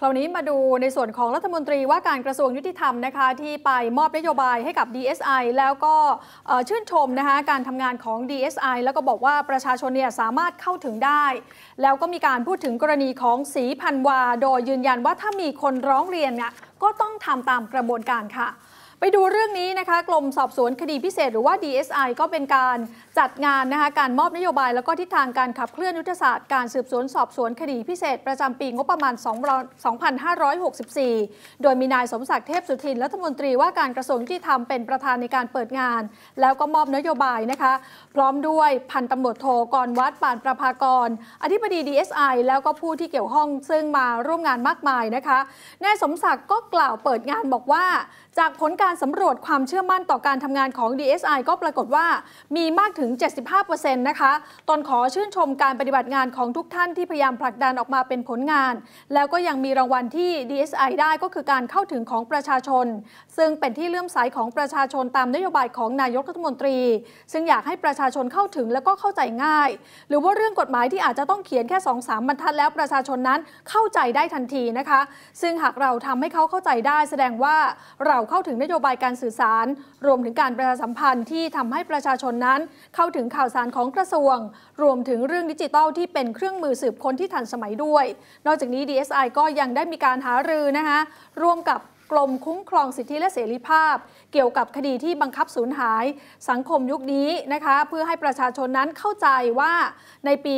คราวนี้มาดูในส่วนของรัฐมนตรีว่าการกระทรวงยุติธรรมนะคะ ที่ไปมอบนโยบายให้กับ DSI แล้วก็ชื่นชมนะคะการทำงานของ DSI แล้วก็บอกว่าประชาชนเนี่ยสามารถเข้าถึงได้ แล้วก็มีการพูดถึงกรณีของสีพันวาโดยยืนยันว่าถ้ามีคนร้องเรียนเนี่ยก็ต้องทำตามกระบวนการค่ะไปดูเรื่องนี้นะคะกรมสอบสวนคดีพิเศษ หรือว่า DSI ก็เป็นการจัดงานนะคะการมอบนโยบาย แล้วก็ทิศทางการขับเคลื่อนยุทธศาสตร์การสืบสวนสอบสวนคดีพิเศษประจำปีงบประมาณ 2564 โดยมีนายสมศักดิ์เทพสุทินรัฐมนตรีว่าการกระทรวงยุติธรรมเป็นประธานในการเปิดงาน แล้วก็มอบนโยบายนะคะพร้อมด้วยพันตำรวจโทกรวัดปานประภากรอธิบดี DSI แล้วก็ผู้ที่เกี่ยวข้องซึ่งมาร่วมงานมากมายนะคะนายสมศักดิ์ก็กล่าวเปิดงานบอกว่าจากผลการการสำรวจความเชื่อมั่นต่อการทำงานของ DSI ก็ปรากฏว่ามีมากถึง75%นะคะตนขอชื่นชมการปฏิบัติงานของทุกท่านที่พยายามผลักดันออกมาเป็นผลงานแล้วก็ยังมีรางวัลที่ DSI ได้ก็คือการเข้าถึงของประชาชน ซึ่งเป็นที่เลื่อมใสของประชาชนตามนโยบายของนายกรัฐมนตรี ซึ่งอยากให้ประชาชนเข้าถึงแล้วก็เข้าใจง่าย หรือว่าเรื่องกฎหมายที่อาจจะต้องเขียนแค่2อสามบรรทัดแล้วประชาชนนั้นเข้าใจได้ทันทีนะคะ ซึ่งหากเราทำให้เขาเข้าใจได้แสดงว่าเราเข้าถึงนโยยบายการสื่อสาร รวมถึงการประชาสัมพันธ์ที่ทำให้ประชาชนนั้น เข้าถึงข่าวสารของกระทรวง รวมถึงเรื่องดิจิทัลที่เป็นเครื่องมือสืบค้นที่ทันสมัยด้วย นอกจากนี้ DSI ก็ยังได้มีการหารือนะคะ ร่วมกับกรมคุ้มครองสิทธิและเสรีภาพ เกี่ยวกับคดีที่บังคับสูญหาย สังคมยุคนี้นะคะเพื่อให้ประชาชนนั้นเข้าใจว่าในปี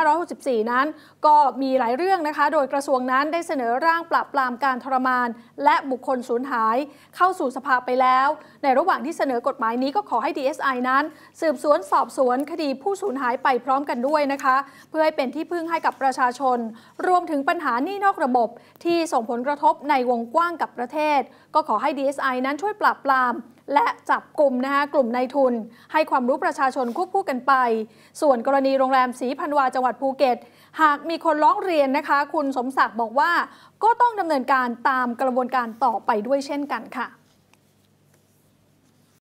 2564 นั้น ก็มีหลายเรื่องนะคะ โดยกระทรวงนั้นได้เสนอร่างปราบปรามการทรมาน และบุคคลสูญหายเข้าสู่สภาไปแล้ว ในระหว่างที่เสนอกฎหมายนี้ก็ขอให้ DSI นั้น สืบสวนสอบสวนคดีผู้สูญหายไปพร้อมกันด้วยนะคะ เพื่อให้เป็นที่พึ่งให้กับประชาชน รวมถึงปัญหานี่นอกระบบที่ส่งผลกระทบในวงกว้างกับบประเทศก็ขอให้ DSI นั้นช่วยปราบปราม และจับกลุ่มนะคะกลุ่มนายทุน ให้ความรู้ประชาชนควบคู่กันไป ส่วนกรณีโรงแรมสีพันวาจังหวัดภูเก็ตหากมีคนร้องเรียนนะคะคุณสมศักดิ์บอกว่า ก็ต้องดำเนินการตามกระบวนการต่อไปด้วยเช่นกันค่ะ